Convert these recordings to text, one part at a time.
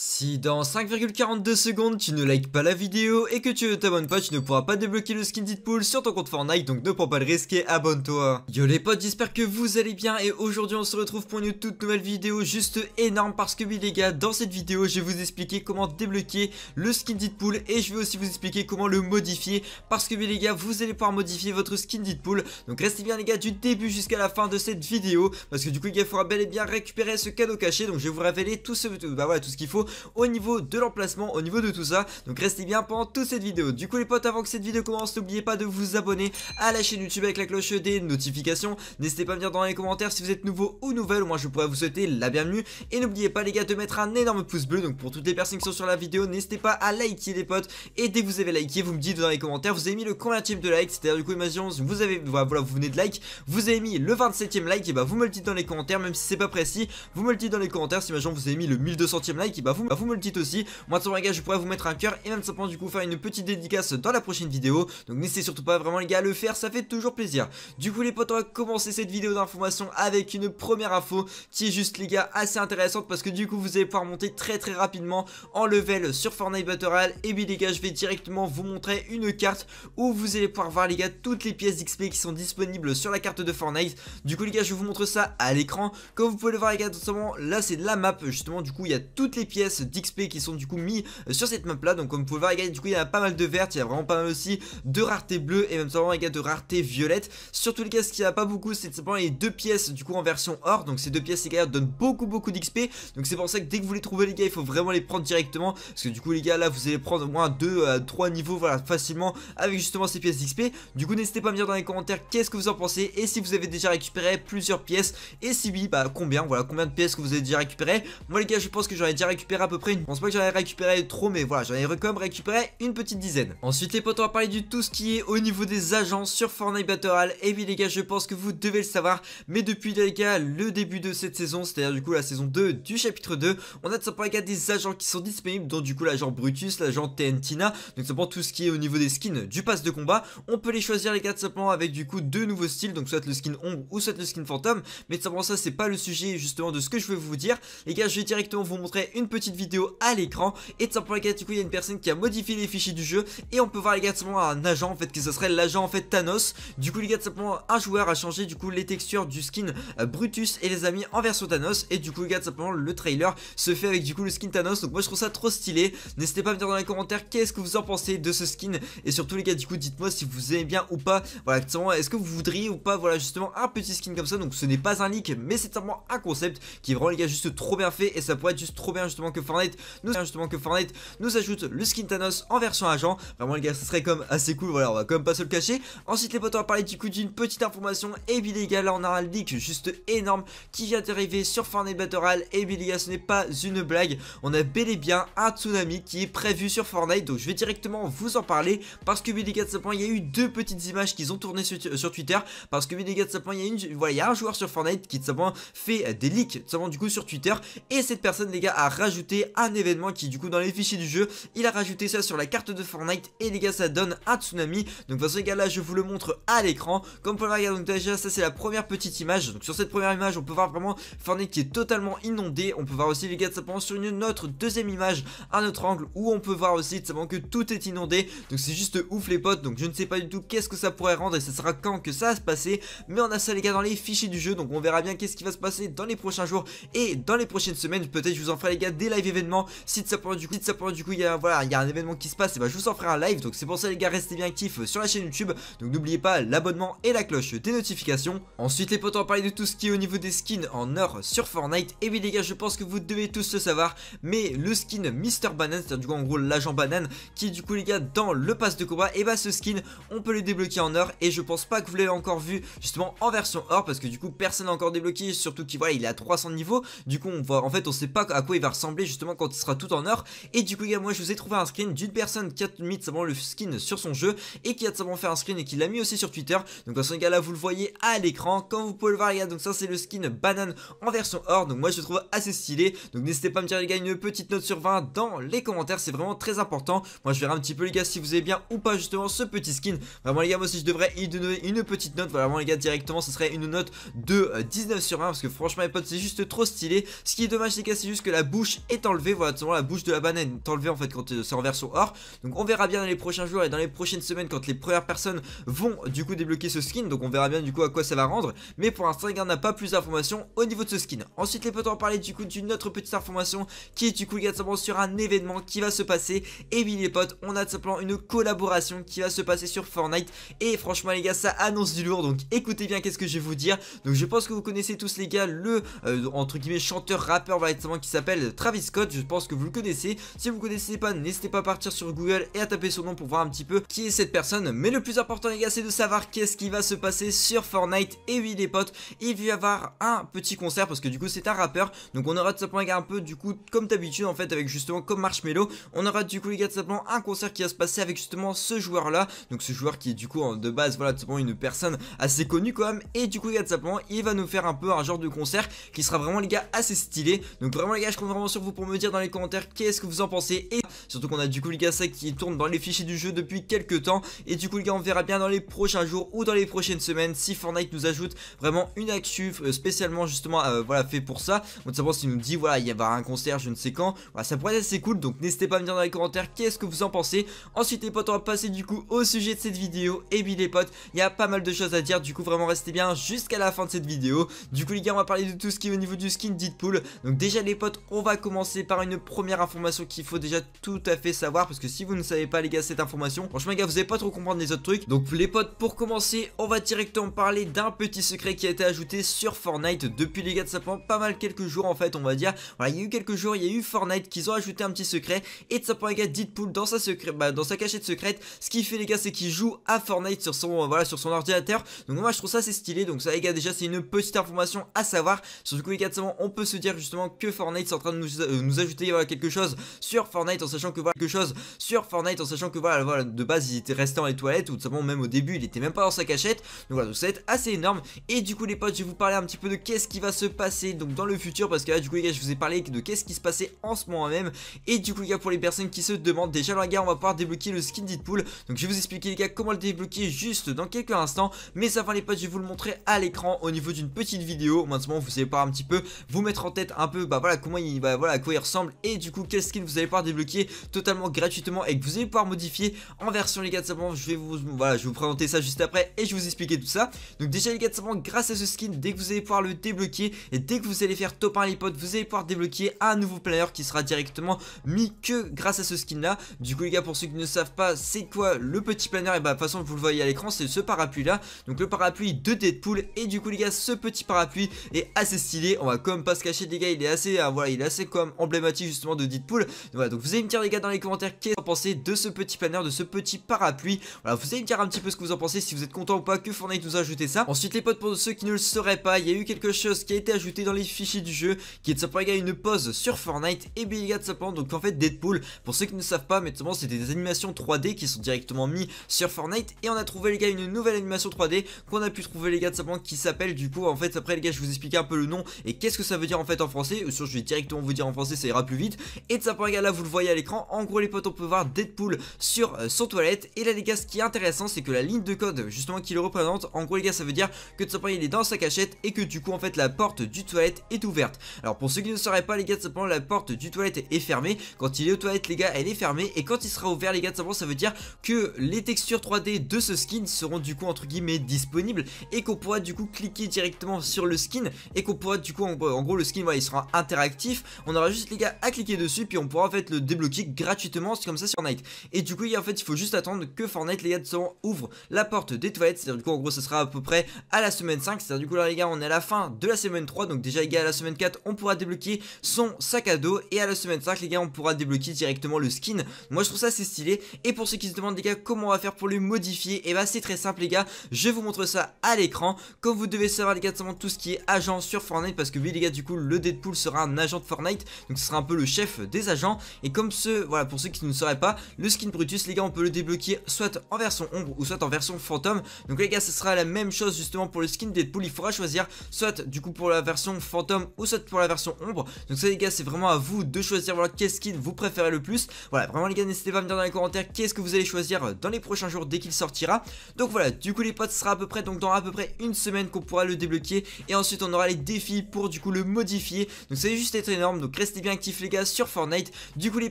Si dans 5,42 secondes tu ne likes pas la vidéo et que tu ne t'abonnes pas, tu ne pourras pas débloquer le skin Deadpool sur ton compte Fortnite, donc ne prends pas le risque et abonne-toi. Yo les potes, j'espère que vous allez bien et aujourd'hui on se retrouve pour une toute nouvelle vidéo juste énorme parce que oui les gars, dans cette vidéo je vais vous expliquer comment débloquer le skin Deadpool et je vais aussi vous expliquer comment le modifier parce que oui les gars, vous allez pouvoir modifier votre skin Deadpool. Donc restez bien les gars du début jusqu'à la fin de cette vidéo parce que du coup il faudra bel et bien récupérer ce cadeau caché, donc je vais vous révéler tout ce, bah voilà, tout ce qu'il faut au niveau de l'emplacement, au niveau de tout ça. Donc restez bien pendant toute cette vidéo. Du coup les potes, avant que cette vidéo commence, n'oubliez pas de vous abonner à la chaîne YouTube avec la cloche des notifications. N'hésitez pas à me dire dans les commentaires si vous êtes nouveau ou nouvelle, moi je pourrais vous souhaiter la bienvenue. Et n'oubliez pas les gars de mettre un énorme pouce bleu. Donc pour toutes les personnes qui sont sur la vidéo, n'hésitez pas à liker les potes. Et dès que vous avez liké, vous me dites dans les commentaires, vous avez mis le combien de like, c'est-à-dire du coup imaginons, vous avez voilà, vous venez de like, vous avez mis le 27ème like, et bah vous me le dites dans les commentaires, même si c'est pas précis, vous me le dites dans les commentaires, si imaginons vous avez mis le 1200ème like, et bah vous, me le dites aussi. Moi, moment les gars, je pourrais vous mettre un cœur et même simplement du coup faire une petite dédicace dans la prochaine vidéo. Donc n'hésitez surtout pas vraiment les gars à le faire, ça fait toujours plaisir. Du coup les potes, on va commencer cette vidéo d'information avec une première info qui est juste les gars assez intéressante parce que du coup vous allez pouvoir monter très très rapidement en level sur Fortnite Battle Royale. Et puis les gars, je vais directement vous montrer une carte où vous allez pouvoir voir les gars toutes les pièces d'XP qui sont disponibles sur la carte de Fortnite. Du coup les gars, je vous montre ça à l'écran. Comme vous pouvez le voir les gars, moment là c'est de la map justement. Du coup, il y a toutes les pièces d'XP qui sont du coup mis euh, sur cette map là donc comme vous pouvez voir gars du coup il y a pas mal de vertes il y a vraiment pas mal aussi de rareté bleue et même seulement les gars de rareté violette surtout les cas ce qu'il n'y a pas beaucoup c'est simplement les deux pièces du coup en version or donc ces deux pièces les gars donnent beaucoup beaucoup d'XP donc c'est pour ça que dès que vous les trouvez les gars il faut vraiment les prendre directement parce que du coup les gars là vous allez prendre au moins 2 à 3 niveaux voilà facilement avec justement ces pièces d'XP du coup n'hésitez pas à me dire dans les commentaires qu'est-ce que vous en pensez et si vous avez déjà récupéré plusieurs pièces et si oui bah combien voilà combien de pièces que vous avez déjà récupéré moi les gars je pense que j'en ai déjà récupéré à peu près Je pense pas que j'en ai récupéré trop, mais voilà, j'en ai quand récupéré une petite dizaine. Ensuite, les potes, on va parler du tout ce qui est au niveau des agents sur Fortnite Battle Royale. Et oui, les gars, je pense que vous devez le savoir, mais depuis, les gars, le début de cette saison, c'est-à-dire du coup la saison 2 du chapitre 2, on a tout simplement, les gars, des agents qui sont disponibles, dont du coup l'agent Brutus, l'agent Tentina, donc simplement tout ce qui est au niveau des skins du pass de combat. On peut les choisir, les gars, tout simplement avec du coup deux nouveaux styles, donc soit le skin ombre ou soit le skin fantôme, mais tout simplement ça, c'est pas le sujet justement de ce que je veux vous dire. Les gars, je vais directement vous montrer une petite petite vidéo à l'écran et tout simplement les gars du coup il y a une personne qui a modifié les fichiers du jeu et on peut voir les gars simplement un agent en fait que ce serait l'agent en fait Thanos du coup les gars simplement un joueur a changé du coup les textures du skin euh, Brutus et les amis en version Thanos et du coup les gars tout simplement le trailer se fait avec du coup le skin Thanos donc moi je trouve ça trop stylé n'hésitez pas à me dire dans les commentaires qu'est-ce que vous en pensez de ce skin et surtout les gars du coup dites moi si vous aimez bien ou pas voilà est-ce que vous voudriez ou pas voilà justement un petit skin comme ça donc ce n'est pas un leak mais c'est simplement un concept qui est vraiment les gars juste trop bien fait et ça pourrait être juste trop bien justement que Fortnite nous justement que Fortnite nous ajoute le skin Thanos en version agent. Vraiment les gars, ce serait comme assez cool. Voilà, on va quand même pas se le cacher. Ensuite les potes, on va parler du coup d'une petite information. Et bien les gars, là on a un leak juste énorme qui vient d'arriver sur Fortnite Battle Royale. Et bien les gars, ce n'est pas une blague. On a bel et bien un tsunami qui est prévu sur Fortnite. Donc je vais directement vous en parler parce que bien les gars, de ce point, il y a eu deux petites images Qui ont tourné sur, Twitter parce que bien les gars, de ce point, il y a un joueur sur Fortnite qui de ce point, fait des leaks de ce du coup sur Twitter et cette personne les gars a rajouté un événement qui du coup dans les fichiers du jeu Il a rajouté ça sur la carte de Fortnite et les gars ça donne un tsunami Donc de toute façon gars là je vous le montre à l'écran Comme pour le regarder donc déjà ça c'est la première petite image Donc sur cette première image on peut voir vraiment Fortnite qui est totalement inondé On peut voir aussi les gars simplement sur une autre deuxième image Un autre angle où on peut voir aussi simplement que tout est inondé Donc c'est juste ouf les potes donc je ne sais pas du tout qu'est-ce que ça pourrait rendre Et ça sera quand que ça va se passer Mais on a ça les gars dans les fichiers du jeu donc on verra bien qu'est-ce qui va se passer dans les prochains jours et dans les prochaines semaines Peut-être je vous en ferai les gars des Live événement, Si de ça pour du coup, de ça du coup, il y a voilà, il y a un événement qui se passe, et bah je vous en ferai un live. Donc c'est pour ça les gars, restez bien actifs euh, sur la chaîne YouTube. Donc n'oubliez pas l'abonnement et la cloche des notifications. Ensuite les potes, on va parler de tout ce qui est au niveau des skins en or sur Fortnite. Et oui les gars, je pense que vous devez tous le savoir, mais le skin Mister Banane, c'est-à-dire du coup en gros l'agent banane, qui du coup les gars dans le pass de combat, et bah ce skin, on peut le débloquer en or. Et je pense pas que vous l'avez encore vu justement en version or, parce que du coup personne n'a encore débloqué, surtout qu'il voilà, il est à 300 niveaux. Du coup on voit, en fait on sait pas à quoi il va ressembler justement quand il sera tout en or. Et du coup, les gars, moi je vous ai trouvé un screen d'une personne qui a mis simplement le skin sur son jeu et qui a simplement fait un screen et qui l'a mis aussi sur Twitter. Donc dans ce cas là, vous le voyez à l'écran. Comme vous pouvez le voir, les gars, donc ça c'est le skin banane en version or. Donc moi je le trouve assez stylé. Donc n'hésitez pas à me dire, les gars, une petite note sur 20 dans les commentaires. C'est vraiment très important. Moi je verrai un petit peu, les gars, si vous avez bien ou pas justement ce petit skin. Vraiment, les gars, moi aussi je devrais y donner une petite note. Voilà, vraiment, les gars, directement, ce serait une note de 19 euh, sur 20 parce que franchement, les potes, c'est juste trop stylé. Ce qui est dommage, les gars, c'est juste que la bouche et t'enlever voilà tout la bouche de la banane, t'enlever en fait quand c'est euh, en version or. Donc on verra bien dans les prochains jours et dans les prochaines semaines quand les premières personnes vont du coup débloquer ce skin. Donc on verra bien du coup à quoi ça va rendre. Mais pour l'instant, il n'y en a pas plus d'informations au niveau de ce skin. Ensuite, les potes, on va parler du coup d'une autre petite information qui est du coup simplement sur un événement qui va se passer. Et oui les potes, on a tout simplement une collaboration qui va se passer sur Fortnite. Et franchement les gars, ça annonce du lourd. Donc écoutez bien qu'est-ce que je vais vous dire. Donc je pense que vous connaissez tous les gars le euh, entre guillemets chanteur rappeur voilà, qui s'appelle Scott, je pense que vous le connaissez. Si vous connaissez pas, n'hésitez pas à partir sur Google et à taper son nom pour voir un petit peu qui est cette personne. Mais le plus important les gars, c'est de savoir qu'est-ce qui va se passer sur Fortnite. Et oui les potes, il va y avoir un petit concert parce que du coup c'est un rappeur. Donc on aura tout simplement les gars un peu du coup comme d'habitude en fait avec justement comme Marshmello. On aura du coup les gars tout simplement un concert qui va se passer avec justement ce joueur là. Donc ce joueur qui est du coup de base voilà tout simplement une personne assez connue quand même. Et du coup les gars tout simplement il va nous faire un peu un genre de concert qui sera vraiment les gars assez stylé. Donc vraiment les gars je compte vraiment sur vous pour me dire dans les commentaires qu'est-ce que vous en pensez et surtout qu'on a du coup les gars ça qui tourne dans les fichiers du jeu depuis quelques temps et du coup les gars on verra bien dans les prochains jours ou dans les prochaines semaines si Fortnite nous ajoute vraiment une action euh, spécialement justement euh, voilà fait pour ça on savoir s'il nous dit voilà il y a un concert je ne sais quand voilà ça pourrait être assez cool donc n'hésitez pas à me dire dans les commentaires qu'est-ce que vous en pensez ensuite les potes on va passer du coup au sujet de cette vidéo et puis les potes il y a pas mal de choses à dire du coup vraiment restez bien jusqu'à la fin de cette vidéo du coup les gars on va parler de tout ce qui est au niveau du skin Deadpool donc déjà les potes on va commencer commencer par une première information qu'il faut déjà tout à fait savoir parce que si vous ne savez pas les gars cette information, franchement les gars vous allez pas trop comprendre les autres trucs. Donc les potes pour commencer on va directement parler d'un petit secret qui a été ajouté sur Fortnite depuis les gars de ça pas mal quelques jours en fait on va dire. Voilà il y a eu quelques jours il y a eu Fortnite qu'ils ont ajouté un petit secret et de ça les gars Deadpool dans sa secret bah, dans sa cachette secrète. Ce qu'il fait les gars c'est qu'il joue à Fortnite sur son voilà sur son ordinateur. Donc moi je trouve ça c'est stylé donc ça les gars déjà c'est une petite information à savoir. Surtout coup les gars de on peut se dire justement que Fortnite est en train de nous euh, nous ajouter quelque chose sur Fortnite en sachant que voilà quelque chose sur Fortnite en sachant que voilà, voilà de base il était resté dans les toilettes ou tout simplement même au début il était même pas dans sa cachette. Donc voilà, donc ça va être assez énorme. Et du coup les potes, je vais vous parler un petit peu de qu'est-ce qui va se passer donc dans le futur parce que là du coup les gars, je vous ai parlé de qu'est-ce qui se passait en ce moment même. Et du coup les gars, pour les personnes qui se demandent déjà les gars, on va pouvoir débloquer le skin Deadpool. Donc je vais vous expliquer les gars comment le débloquer juste dans quelques instants. Mais avant les potes, je vais vous le montrer à l'écran au niveau d'une petite vidéo. Maintenant vous savez pas un petit peu vous mettre en tête un peu bah voilà comment il va bah, voilà à quoi il ressemble et du coup quel skin vous allez pouvoir débloquer totalement gratuitement et que vous allez pouvoir modifier en version les gars de je vais vous voilà je vais vous présenter ça juste après et je vais vous expliquer tout ça donc déjà les gars de grâce à ce skin dès que vous allez pouvoir le débloquer et dès que vous allez faire top 1 les potes vous allez pouvoir débloquer un nouveau planeur qui sera directement mis que grâce à ce skin là du coup les gars pour ceux qui ne savent pas c'est quoi le petit planeur et bah de toute façon vous le voyez à l'écran c'est ce parapluie là donc le parapluie de Deadpool et du coup les gars ce petit parapluie est assez stylé on va quand même pas se cacher les gars il est assez euh, voilà il est assez emblématique justement de Deadpool. Donc, vous allez me dire les gars dans les commentaires qu'est-ce que vous en pensez de ce petit planeur, de ce petit parapluie. Voilà, vous allez me dire un petit peu ce que vous en pensez, si vous êtes content ou pas que Fortnite nous a ajouté ça. Ensuite les potes, pour ceux qui ne le sauraient pas, il y a eu quelque chose qui a été ajouté dans les fichiers du jeu, qui est de savoir les gars une pause sur Fortnite et bien les gars de simplement donc en fait Deadpool, pour ceux qui ne savent pas, mais c'était c'est des animations 3D qui sont directement mis sur Fortnite et on a trouvé les gars une nouvelle animation 3D qu'on a pu trouver les gars de simplement qui s'appelle du coup en fait après les gars je vous expliquer un peu le nom et qu'est-ce que ça veut dire en fait en français, ou je vais directement vous dire en français ça ira plus vite. Et de sa point là vous le voyez à l'écran, en gros les potes on peut voir Deadpool sur euh, son toilette. Et là les gars ce qui est intéressant c'est que la ligne de code justement qui le représente, en gros les gars ça veut dire que de sa point il est dans sa cachette et que du coup en fait la porte du toilette est ouverte. Alors pour ceux qui ne sauraient pas les gars de sa point la porte du toilette est fermée. Quand il est aux toilettes les gars elle est fermée et quand il sera ouvert les gars de sa point ça veut dire que les textures 3D de ce skin seront du coup entre guillemets disponibles et qu'on pourra du coup cliquer directement sur le skin et qu'on pourra du coup en, gros le skin il sera interactif. On aura juste les gars à cliquer dessus puis on pourra en fait le débloquer gratuitement C'est comme ça sur Fortnite. Et du coup en fait il faut juste attendre que Fortnite les gars ouvre la porte des toilettes. C'est-à-dire du coup en gros ce sera à peu près à la semaine 5. C'est-à-dire du coup là les gars on est à la fin de la semaine 3. Donc déjà les gars à la semaine 4 on pourra débloquer son sac à dos. Et à la semaine 5 les gars on pourra débloquer directement le skin. Moi je trouve ça assez stylé. Et pour ceux qui se demandent les gars comment on va faire pour le modifier, et eh bah ben, c'est très simple les gars. Je vous montre ça à l'écran. Comme vous devez savoir les gars tout ce qui est agent sur Fortnite parce que oui les gars du coup le Deadpool sera un agent de Fortnite donc ce sera un peu le chef des agents. Et comme ce, voilà, pour ceux qui ne sauraient pas, le skin Brutus, les gars, on peut le débloquer soit en version ombre ou soit en version fantôme. Donc les gars, ce sera la même chose justement pour le skin Deadpool. Il faudra choisir soit du coup pour la version fantôme ou soit pour la version ombre. Donc ça les gars, c'est vraiment à vous de choisir voilà quel skin vous préférez le plus. Voilà, vraiment les gars, n'hésitez pas à me dire dans les commentaires qu'est-ce que vous allez choisir dans les prochains jours dès qu'il sortira. Donc voilà, du coup les potes, sera à peu près donc dans à peu près une semaine qu'on pourra le débloquer et ensuite on aura les défis pour du coup le modifier. Donc ça va juste être énorme. Donc, donc restez bien actifs les gars sur Fortnite. Du coup les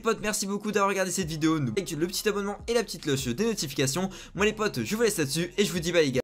potes, merci beaucoup d'avoir regardé cette vidéo. N'oubliez le petit abonnement et la petite cloche des notifications. Moi les potes, je vous laisse là-dessus et je vous dis bye les gars.